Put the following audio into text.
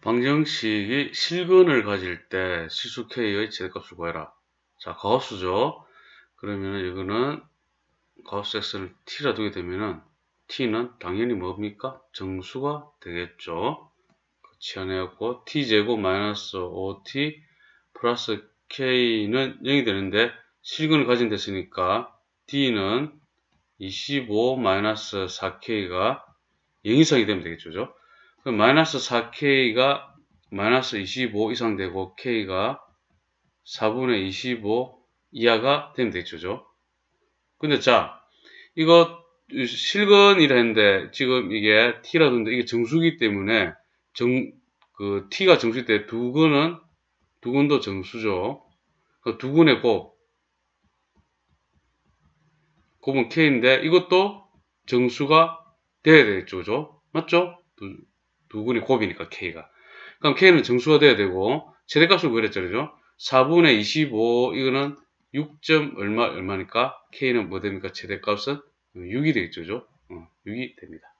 방정식이 실근을 가질 때시수 K의 제곱값을 구해라. 자, 가우스죠. 그러면 이거는 가우스 X를 T라 두게 되면은 T는 당연히 뭡니까? 정수가 되겠죠. 그 치안해갖고 T제곱 마이너스 5T 플러스 K는 0이 되는데 실근을 가진 됐으니까 D는 25 마이너스 4K가 0 이상이 되면 되겠죠. 그죠? 그 마이너스 4k가 마이너스 25 이상 되고 k가 4분의 25 이하가 되면 되겠죠. 근데 자, 이거 실근이라 했는데 지금 이게 t라던데 이게 정수기 때문에 정, 그 t가 정수일 때 두근은 두근도 정수죠. 두근의 곱 곱은 k인데 이것도 정수가 돼야 되겠죠. 그죠? 맞죠? 2분이 곱이니까 K가. 그럼 K는 정수가 돼야 되고 최대값을 구했잖아요 4분의 25 이거는 6. 얼마 얼마니까 K는 뭐 됩니까? 최대값은 6이 되겠죠. 6이 어, 됩니다.